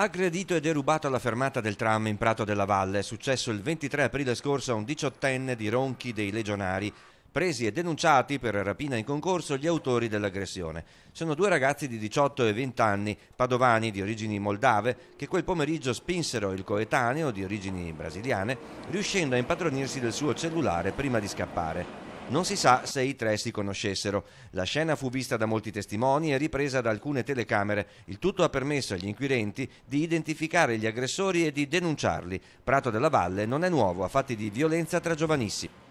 aggredito e derubato alla fermata del tram in Prato della Valle, successo il 23 aprile scorso a un diciottenne di Ronchi dei Legionari, presi e denunciati per rapina in concorso gli autori dell'aggressione. Sono due ragazzi di 18 e 20 anni, padovani di origini moldave, che quel pomeriggio spinsero il coetaneo di origini brasiliane, riuscendo a impadronirsi del suo cellulare prima di scappare. Non si sa se i tre si conoscessero. La scena fu vista da molti testimoni e ripresa da alcune telecamere. Il tutto ha permesso agli inquirenti di identificare gli aggressori e di denunciarli. Prato della Valle non è nuovo a fatti di violenza tra giovanissimi.